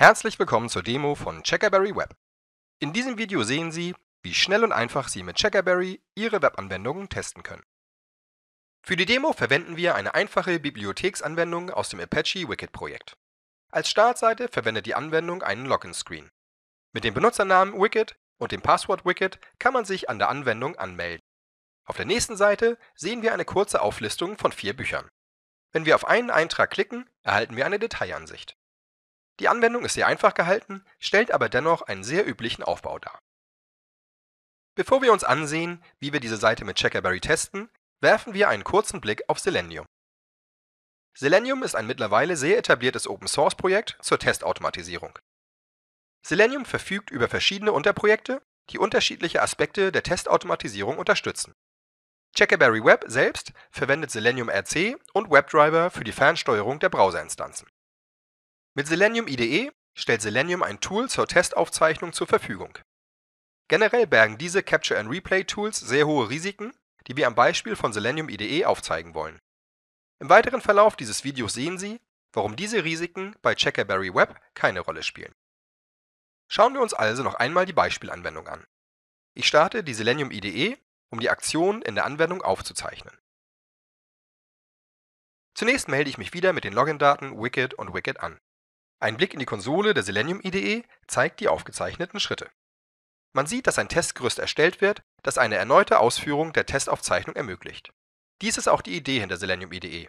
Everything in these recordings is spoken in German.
Herzlich willkommen zur Demo von Checkerberry Web. In diesem Video sehen Sie, wie schnell und einfach Sie mit Checkerberry Ihre Webanwendungen testen können. Für die Demo verwenden wir eine einfache Bibliotheksanwendung aus dem Apache Wicket Projekt. Als Startseite verwendet die Anwendung einen Login-Screen. Mit dem Benutzernamen Wicket und dem Passwort Wicket kann man sich an der Anwendung anmelden. Auf der nächsten Seite sehen wir eine kurze Auflistung von vier Büchern. Wenn wir auf einen Eintrag klicken, erhalten wir eine Detailansicht. Die Anwendung ist sehr einfach gehalten, stellt aber dennoch einen sehr üblichen Aufbau dar. Bevor wir uns ansehen, wie wir diese Seite mit Checkerberry testen, werfen wir einen kurzen Blick auf Selenium. Selenium ist ein mittlerweile sehr etabliertes Open-Source-Projekt zur Testautomatisierung. Selenium verfügt über verschiedene Unterprojekte, die unterschiedliche Aspekte der Testautomatisierung unterstützen. Checkerberry Web selbst verwendet Selenium RC und WebDriver für die Fernsteuerung der Browserinstanzen. Mit Selenium IDE stellt Selenium ein Tool zur Testaufzeichnung zur Verfügung. Generell bergen diese Capture-and-Replay-Tools sehr hohe Risiken, die wir am Beispiel von Selenium IDE aufzeigen wollen. Im weiteren Verlauf dieses Videos sehen Sie, warum diese Risiken bei Checkerberry Web keine Rolle spielen. Schauen wir uns also noch einmal die Beispielanwendung an. Ich starte die Selenium IDE, um die Aktionen in der Anwendung aufzuzeichnen. Zunächst melde ich mich wieder mit den Login-Daten Wicked und Wicked an. Ein Blick in die Konsole der Selenium IDE zeigt die aufgezeichneten Schritte. Man sieht, dass ein Testgerüst erstellt wird, das eine erneute Ausführung der Testaufzeichnung ermöglicht. Dies ist auch die Idee hinter Selenium IDE.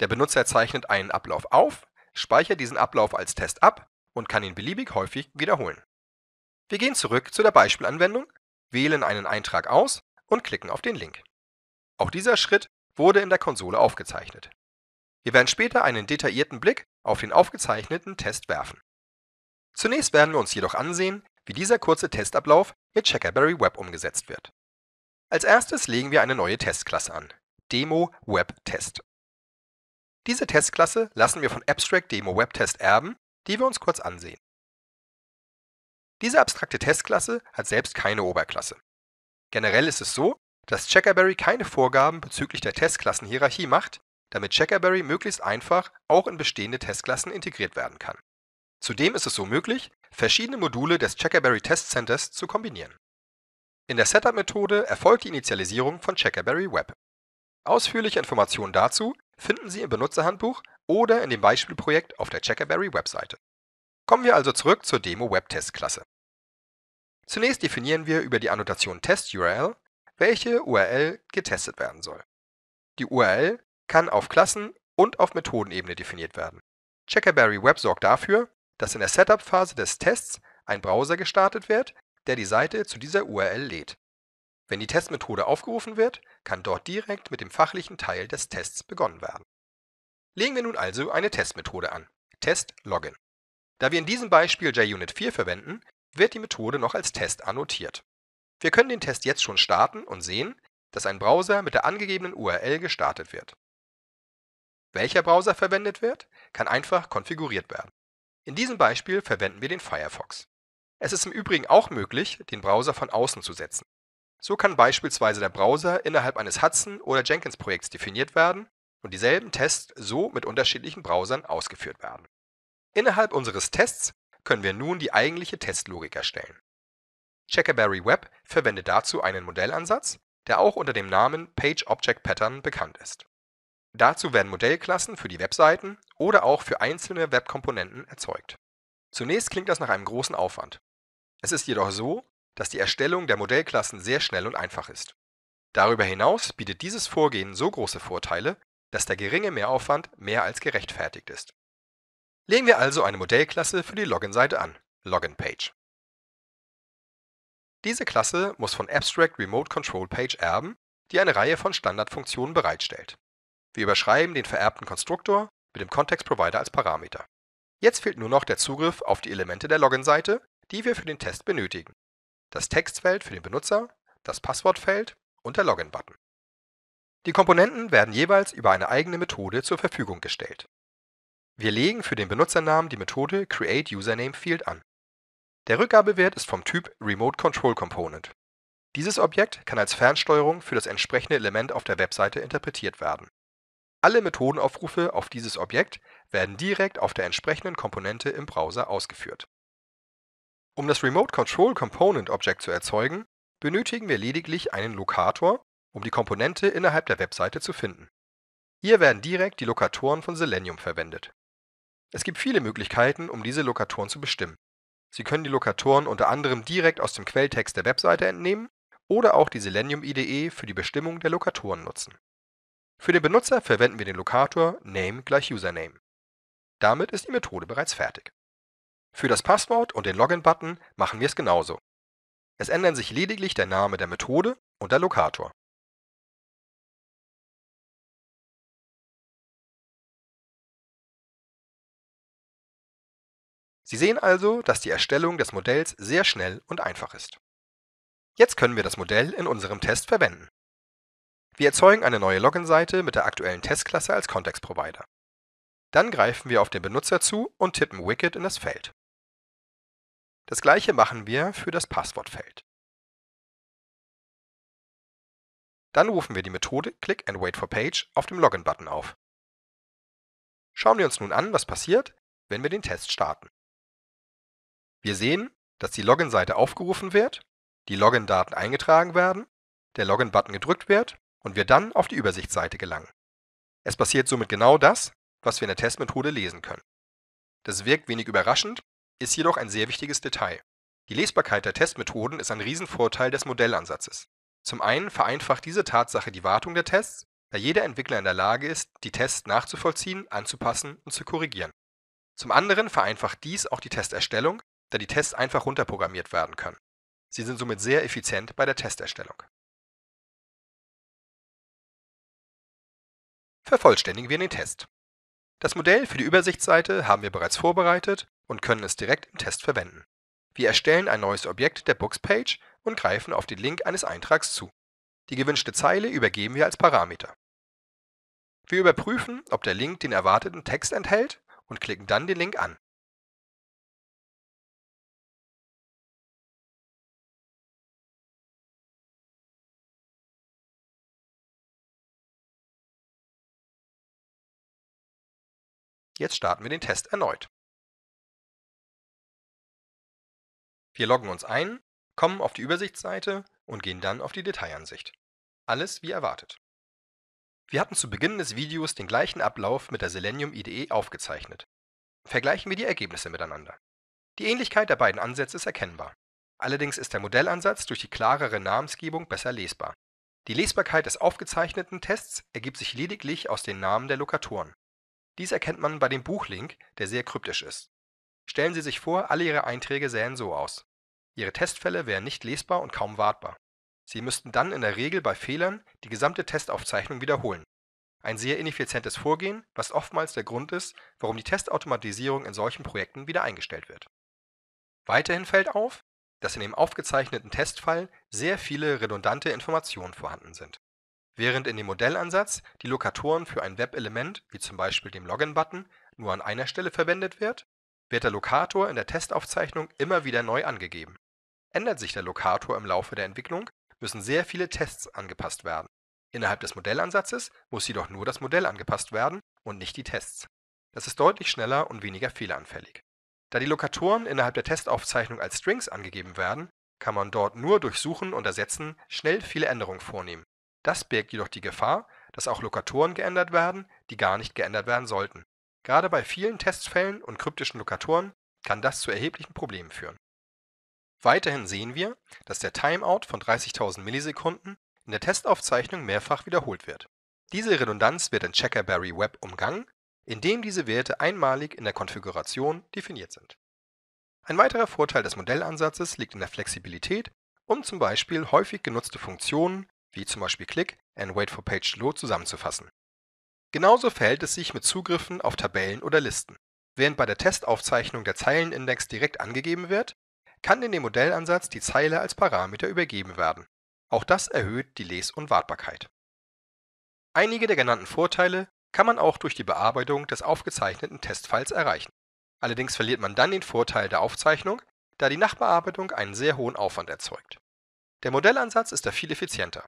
Der Benutzer zeichnet einen Ablauf auf, speichert diesen Ablauf als Test ab und kann ihn beliebig häufig wiederholen. Wir gehen zurück zu der Beispielanwendung, wählen einen Eintrag aus und klicken auf den Link. Auch dieser Schritt wurde in der Konsole aufgezeichnet. Wir werden später einen detaillierten Blick auf den aufgezeichneten Test werfen. Zunächst werden wir uns jedoch ansehen, wie dieser kurze Testablauf mit Checkerberry Web umgesetzt wird. Als erstes legen wir eine neue Testklasse an, Demo Web Test. Diese Testklasse lassen wir von Abstract Demo Web Test erben, die wir uns kurz ansehen. Diese abstrakte Testklasse hat selbst keine Oberklasse. Generell ist es so, dass Checkerberry keine Vorgaben bezüglich der Testklassenhierarchie macht, damit Checkerberry möglichst einfach auch in bestehende Testklassen integriert werden kann. Zudem ist es so möglich, verschiedene Module des Checkerberry Test Centers zu kombinieren. In der Setup-Methode erfolgt die Initialisierung von Checkerberry Web. Ausführliche Informationen dazu finden Sie im Benutzerhandbuch oder in dem Beispielprojekt auf der Checkerberry Webseite. Kommen wir also zurück zur Demo Web Test Klasse. Zunächst definieren wir über die Annotation Test URL, welche URL getestet werden soll. Die URL kann auf Klassen- und auf Methodenebene definiert werden. Checkerberry Web sorgt dafür, dass in der Setup-Phase des Tests ein Browser gestartet wird, der die Seite zu dieser URL lädt. Wenn die Testmethode aufgerufen wird, kann dort direkt mit dem fachlichen Teil des Tests begonnen werden. Legen wir nun also eine Testmethode an, Test Login. Da wir in diesem Beispiel JUnit 4 verwenden, wird die Methode noch als Test annotiert. Wir können den Test jetzt schon starten und sehen, dass ein Browser mit der angegebenen URL gestartet wird. Welcher Browser verwendet wird, kann einfach konfiguriert werden. In diesem Beispiel verwenden wir den Firefox. Es ist im Übrigen auch möglich, den Browser von außen zu setzen. So kann beispielsweise der Browser innerhalb eines Hudson- oder Jenkins-Projekts definiert werden und dieselben Tests so mit unterschiedlichen Browsern ausgeführt werden. Innerhalb unseres Tests können wir nun die eigentliche Testlogik erstellen. Checkerberry Web verwendet dazu einen Modellansatz, der auch unter dem Namen Page Object Pattern bekannt ist. Dazu werden Modellklassen für die Webseiten oder auch für einzelne Webkomponenten erzeugt. Zunächst klingt das nach einem großen Aufwand. Es ist jedoch so, dass die Erstellung der Modellklassen sehr schnell und einfach ist. Darüber hinaus bietet dieses Vorgehen so große Vorteile, dass der geringe Mehraufwand mehr als gerechtfertigt ist. Legen wir also eine Modellklasse für die Login-Seite an, LoginPage. Diese Klasse muss von Abstract Remote Control Page erben, die eine Reihe von Standardfunktionen bereitstellt wir überschreiben den vererbten Konstruktor mit dem Context-Provider als Parameter. Jetzt fehlt nur noch der Zugriff auf die Elemente der Login-Seite, die wir für den Test benötigen. Das Textfeld für den Benutzer, das Passwortfeld und der Login-Button. Die Komponenten werden jeweils über eine eigene Methode zur Verfügung gestellt. Wir legen für den Benutzernamen die Methode createUsernameField an. Der Rückgabewert ist vom Typ Remote Control Component. Dieses Objekt kann als Fernsteuerung für das entsprechende Element auf der Webseite interpretiert werden alle Methodenaufrufe auf dieses Objekt werden direkt auf der entsprechenden Komponente im Browser ausgeführt. Um das Remote Control Component Object zu erzeugen, benötigen wir lediglich einen Lokator, um die Komponente innerhalb der Webseite zu finden. Hier werden direkt die Lokatoren von Selenium verwendet. Es gibt viele Möglichkeiten, um diese Lokatoren zu bestimmen. Sie können die Lokatoren unter anderem direkt aus dem Quelltext der Webseite entnehmen oder auch die Selenium IDE für die Bestimmung der Lokatoren nutzen für den Benutzer verwenden wir den Lokator name gleich username. Damit ist die Methode bereits fertig. Für das Passwort und den Login-Button machen wir es genauso. Es ändern sich lediglich der Name der Methode und der Lokator. Sie sehen also, dass die Erstellung des Modells sehr schnell und einfach ist. Jetzt können wir das Modell in unserem Test verwenden. Wir erzeugen eine neue Login-Seite mit der aktuellen Testklasse als Kontextprovider. Dann greifen wir auf den Benutzer zu und tippen Wicket in das Feld. Das gleiche machen wir für das Passwortfeld. Dann rufen wir die Methode Click and Wait for Page auf dem Login-Button auf. Schauen wir uns nun an, was passiert, wenn wir den Test starten. Wir sehen, dass die Login-Seite aufgerufen wird, die Login-Daten eingetragen werden, der Login-Button gedrückt wird und wir dann auf die Übersichtsseite gelangen. Es passiert somit genau das, was wir in der Testmethode lesen können. Das wirkt wenig überraschend, ist jedoch ein sehr wichtiges Detail. Die Lesbarkeit der Testmethoden ist ein Riesenvorteil des Modellansatzes. Zum einen vereinfacht diese Tatsache die Wartung der Tests, da jeder Entwickler in der Lage ist, die Tests nachzuvollziehen, anzupassen und zu korrigieren. Zum anderen vereinfacht dies auch die Testerstellung, da die Tests einfach runterprogrammiert werden können. Sie sind somit sehr effizient bei der Testerstellung. vervollständigen wir den Test. Das Modell für die Übersichtsseite haben wir bereits vorbereitet und können es direkt im Test verwenden. Wir erstellen ein neues Objekt der Books Page und greifen auf den Link eines Eintrags zu. Die gewünschte Zeile übergeben wir als Parameter. Wir überprüfen, ob der Link den erwarteten Text enthält und klicken dann den Link an. Jetzt starten wir den Test erneut. Wir loggen uns ein, kommen auf die Übersichtsseite und gehen dann auf die Detailansicht. Alles wie erwartet. Wir hatten zu Beginn des Videos den gleichen Ablauf mit der Selenium IDE aufgezeichnet. Vergleichen wir die Ergebnisse miteinander. Die Ähnlichkeit der beiden Ansätze ist erkennbar. Allerdings ist der Modellansatz durch die klarere Namensgebung besser lesbar. Die Lesbarkeit des aufgezeichneten Tests ergibt sich lediglich aus den Namen der Lokatoren. Dies erkennt man bei dem Buchlink, der sehr kryptisch ist. Stellen Sie sich vor, alle Ihre Einträge sähen so aus. Ihre Testfälle wären nicht lesbar und kaum wartbar. Sie müssten dann in der Regel bei Fehlern die gesamte Testaufzeichnung wiederholen. Ein sehr ineffizientes Vorgehen, was oftmals der Grund ist, warum die Testautomatisierung in solchen Projekten wieder eingestellt wird. Weiterhin fällt auf, dass in dem aufgezeichneten Testfall sehr viele redundante Informationen vorhanden sind. Während in dem Modellansatz die Lokatoren für ein Web-Element wie zum Beispiel dem Login-Button nur an einer Stelle verwendet wird, wird der Lokator in der Testaufzeichnung immer wieder neu angegeben. Ändert sich der Lokator im Laufe der Entwicklung, müssen sehr viele Tests angepasst werden. Innerhalb des Modellansatzes muss jedoch nur das Modell angepasst werden und nicht die Tests. Das ist deutlich schneller und weniger fehleranfällig. Da die Lokatoren innerhalb der Testaufzeichnung als Strings angegeben werden, kann man dort nur durch Suchen und Ersetzen schnell viele Änderungen vornehmen das birgt jedoch die Gefahr, dass auch Lokatoren geändert werden, die gar nicht geändert werden sollten. Gerade bei vielen Testfällen und kryptischen Lokatoren kann das zu erheblichen Problemen führen. Weiterhin sehen wir, dass der Timeout von 30.000 Millisekunden in der Testaufzeichnung mehrfach wiederholt wird. Diese Redundanz wird in Checkerberry Web umgangen, indem diese Werte einmalig in der Konfiguration definiert sind. Ein weiterer Vorteil des Modellansatzes liegt in der Flexibilität, um zum Beispiel häufig genutzte Funktionen wie zum Beispiel Click and Wait for Page Load zusammenzufassen. Genauso verhält es sich mit Zugriffen auf Tabellen oder Listen. Während bei der Testaufzeichnung der Zeilenindex direkt angegeben wird, kann in dem Modellansatz die Zeile als Parameter übergeben werden. Auch das erhöht die Les- und Wartbarkeit. Einige der genannten Vorteile kann man auch durch die Bearbeitung des aufgezeichneten Testfiles erreichen. Allerdings verliert man dann den Vorteil der Aufzeichnung, da die Nachbearbeitung einen sehr hohen Aufwand erzeugt. Der Modellansatz ist da viel effizienter.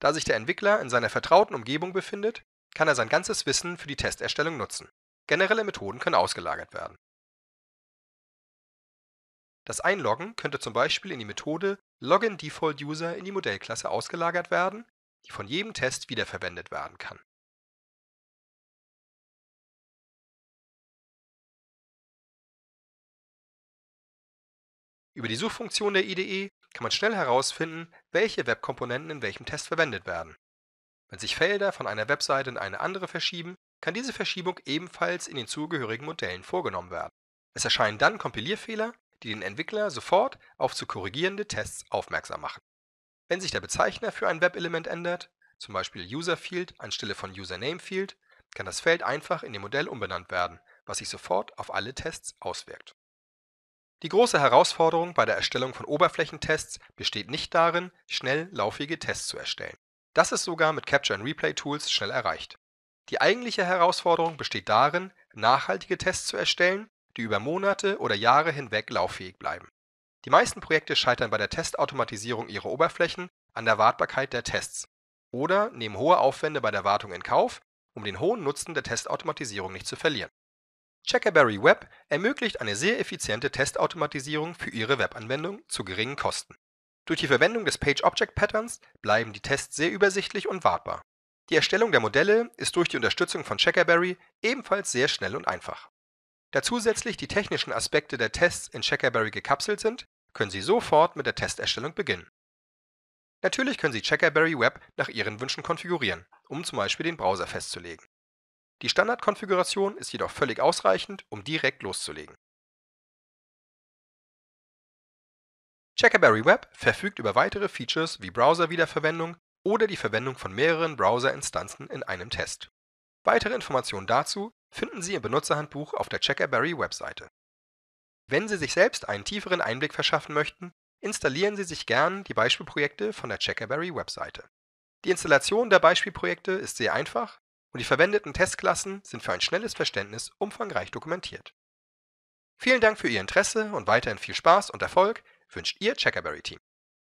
Da sich der Entwickler in seiner vertrauten Umgebung befindet, kann er sein ganzes Wissen für die Testerstellung nutzen. Generelle Methoden können ausgelagert werden. Das Einloggen könnte zum Beispiel in die Methode LoginDefaultUser in die Modellklasse ausgelagert werden, die von jedem Test wiederverwendet werden kann. Über die Suchfunktion der IDE kann man schnell herausfinden, welche Webkomponenten in welchem Test verwendet werden. Wenn sich Felder von einer Webseite in eine andere verschieben, kann diese Verschiebung ebenfalls in den zugehörigen Modellen vorgenommen werden. Es erscheinen dann Kompilierfehler, die den Entwickler sofort auf zu korrigierende Tests aufmerksam machen. Wenn sich der Bezeichner für ein Web-Element ändert, zum Beispiel User-Field anstelle von Username-Field, kann das Feld einfach in dem Modell umbenannt werden, was sich sofort auf alle Tests auswirkt die große Herausforderung bei der Erstellung von Oberflächentests besteht nicht darin, schnell laufige Tests zu erstellen. Das ist sogar mit Capture-and-Replay-Tools schnell erreicht. Die eigentliche Herausforderung besteht darin, nachhaltige Tests zu erstellen, die über Monate oder Jahre hinweg lauffähig bleiben. Die meisten Projekte scheitern bei der Testautomatisierung ihrer Oberflächen an der Wartbarkeit der Tests oder nehmen hohe Aufwände bei der Wartung in Kauf, um den hohen Nutzen der Testautomatisierung nicht zu verlieren. Checkerberry Web ermöglicht eine sehr effiziente Testautomatisierung für Ihre Webanwendung zu geringen Kosten. Durch die Verwendung des Page-Object-Patterns bleiben die Tests sehr übersichtlich und wartbar. Die Erstellung der Modelle ist durch die Unterstützung von Checkerberry ebenfalls sehr schnell und einfach. Da zusätzlich die technischen Aspekte der Tests in Checkerberry gekapselt sind, können Sie sofort mit der Testerstellung beginnen. Natürlich können Sie Checkerberry Web nach Ihren Wünschen konfigurieren, um zum Beispiel den Browser festzulegen. Die Standardkonfiguration ist jedoch völlig ausreichend, um direkt loszulegen. Checkerberry Web verfügt über weitere Features wie Browser-Wiederverwendung oder die Verwendung von mehreren Browser-Instanzen in einem Test. Weitere Informationen dazu finden Sie im Benutzerhandbuch auf der Checkerberry Webseite. Wenn Sie sich selbst einen tieferen Einblick verschaffen möchten, installieren Sie sich gern die Beispielprojekte von der Checkerberry Webseite. Die Installation der Beispielprojekte ist sehr einfach und die verwendeten Testklassen sind für ein schnelles Verständnis umfangreich dokumentiert. Vielen Dank für Ihr Interesse und weiterhin viel Spaß und Erfolg wünscht Ihr Checkerberry-Team.